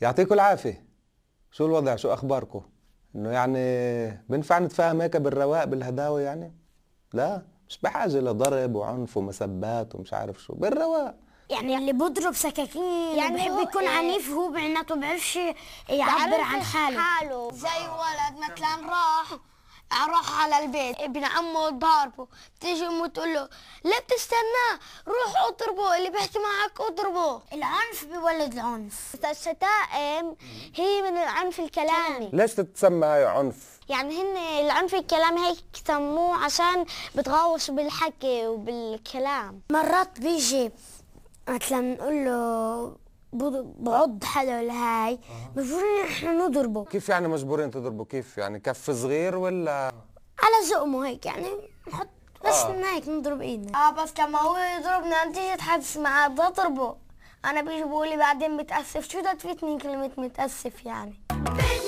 يعطيكم العافيه شو الوضع شو اخباركم انه يعني بنفع نتفاهم هيك بالرواق بالهداوه يعني لا مش بحاجه لضرب وعنف ومسبات ومش عارف شو بالرواق يعني اللي بيضرب سكاكين يعني بحب يكون إيه؟ عنيف هو بعناته بيعرفش يعبر عن حاله حاله زي ولد مثلا راح اروح على البيت ابن عمه ضاربه تيجي امه تقول له لا بتستناه روح اضربه اللي بيحكي معك اضربه العنف بيولد العنف الشتائم هي من العنف الكلامي ليش تتسمى هاي عنف يعني هن العنف الكلامي هيك سموه عشان بتغوص بالحكي وبالكلام مرات بيجي مثلا نقول له بعض حلو هاي آه. مجبورين احنا نضربه كيف يعني مجبورين تضربوا كيف يعني كف صغير ولا على زقمه هيك يعني نحط بس آه. هيك نضرب ايدنا اه بس لما هو يضربنا نتيجة تحس معاه بضربه انا بيجي بقول لي بعدين متاسف شو بدك تفيدني كلمه متاسف يعني